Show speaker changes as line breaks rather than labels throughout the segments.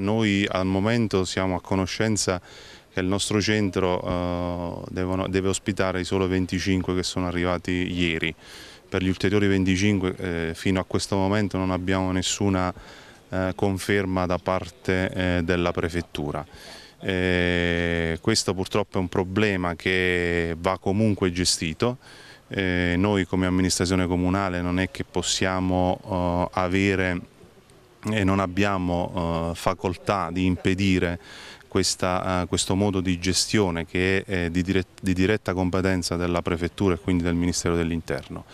Noi al momento siamo a conoscenza che il nostro centro eh, devono, deve ospitare i solo 25 che sono arrivati ieri. Per gli ulteriori 25 eh, fino a questo momento non abbiamo nessuna eh, conferma da parte eh, della prefettura. Eh, questo purtroppo è un problema che va comunque gestito. Eh, noi come amministrazione comunale non è che possiamo avere e non abbiamo eh, facoltà di impedire questa, eh, questo modo di gestione che è eh, di, diretta, di diretta competenza della Prefettura e quindi del Ministero dell'Interno.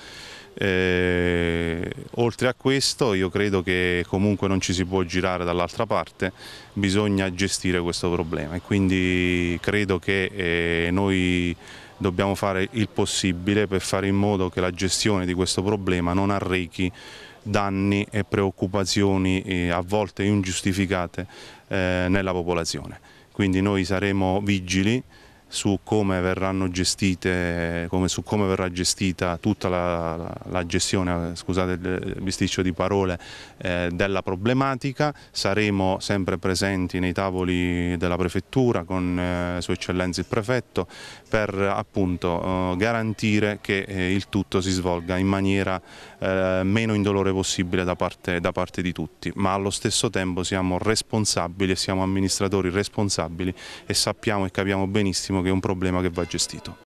Eh, oltre a questo io credo che comunque non ci si può girare dall'altra parte, bisogna gestire questo problema e quindi credo che eh, noi dobbiamo fare il possibile per fare in modo che la gestione di questo problema non arrechi danni e preoccupazioni eh, a volte ingiustificate eh, nella popolazione. Quindi noi saremo vigili su come, gestite, come, su come verrà gestita tutta la, la, la gestione, scusate il bisticcio di parole, eh, della problematica. Saremo sempre presenti nei tavoli della Prefettura con eh, Sua Eccellenza il Prefetto per appunto eh, garantire che eh, il tutto si svolga in maniera eh, meno indolore possibile da parte, da parte di tutti, ma allo stesso tempo siamo responsabili e siamo amministratori responsabili e sappiamo e capiamo benissimo che è un problema che va gestito.